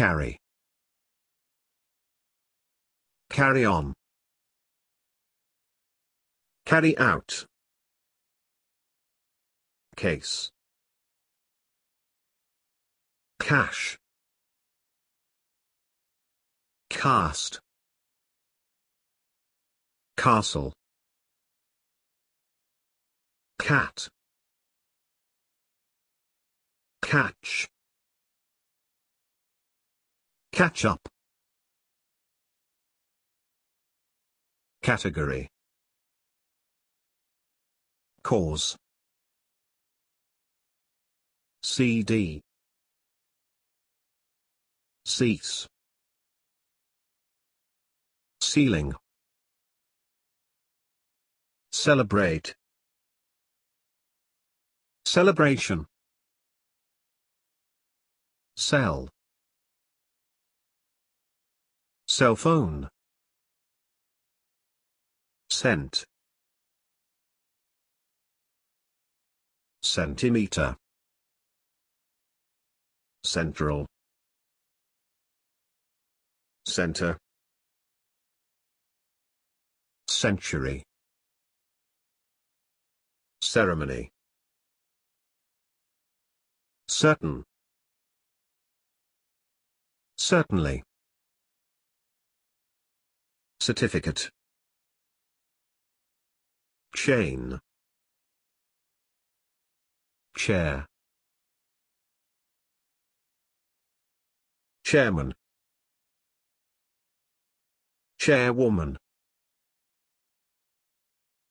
Carry. Carry on. Carry out. Case. Cash. Cast. Castle. Cat. Catch. Catch up. Category. Cause. CD. Cease. Ceiling. Celebrate. Celebration. Sell. Cell phone. Cent. Centimeter. Central. Center. Century. Ceremony. Certain. Certainly certificate chain chair chairman chairwoman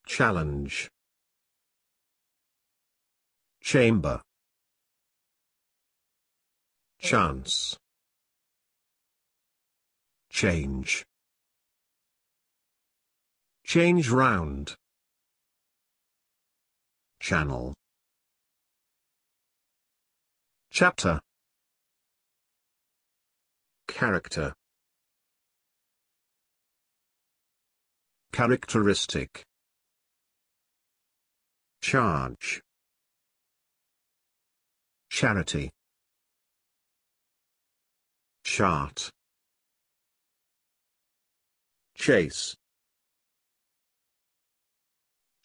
challenge chamber chance change Change round. Channel. Chapter. Character. Characteristic. Charge. Charity. Chart. Chase.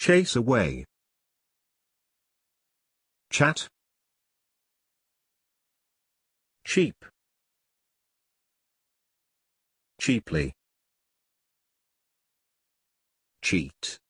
Chase away. Chat. Cheap. Cheaply. Cheat.